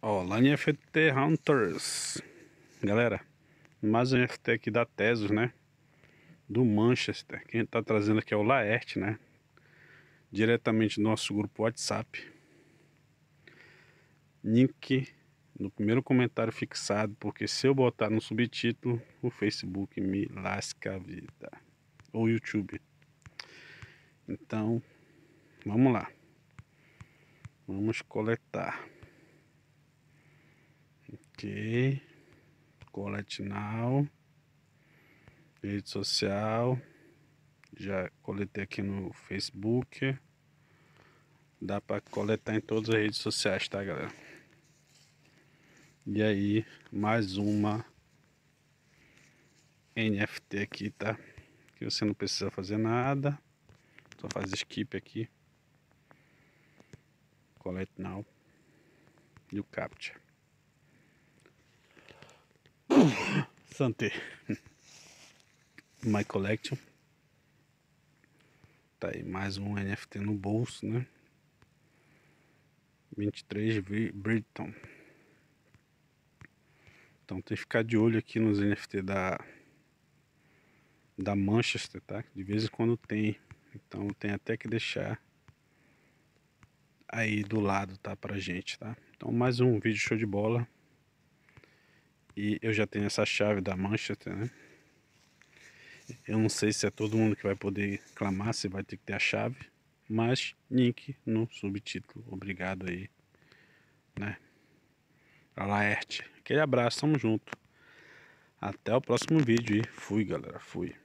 Olá, Line FT Hunters. Galera, mais um FT aqui da Tesos, né? Do Manchester. Quem tá trazendo aqui é o Laerte, né? Diretamente do nosso grupo WhatsApp. Link no primeiro comentário fixado, porque se eu botar no subtítulo, o Facebook me lasca a vida. Ou YouTube. Então, vamos lá. Vamos coletar. Ok. Collect now. Rede social. Já coletei aqui no Facebook. Dá para coletar em todas as redes sociais, tá, galera? E aí, mais uma NFT aqui, tá? Que você não precisa fazer nada. Só faz skip aqui. Collect now. E o captcha. Santé. My Collection. Tá aí mais um NFT no bolso, né? 23 Britton. Então tem que ficar de olho aqui nos NFT da da Manchester, tá? De vez em quando tem. Então tem até que deixar aí do lado, tá, pra gente, tá? Então mais um vídeo show de bola. E eu já tenho essa chave da Manchester, né? Eu não sei se é todo mundo que vai poder clamar, se vai ter que ter a chave. Mas link no subtítulo. Obrigado aí, né? A Laerte. Aquele abraço, tamo junto. Até o próximo vídeo e fui, galera. Fui.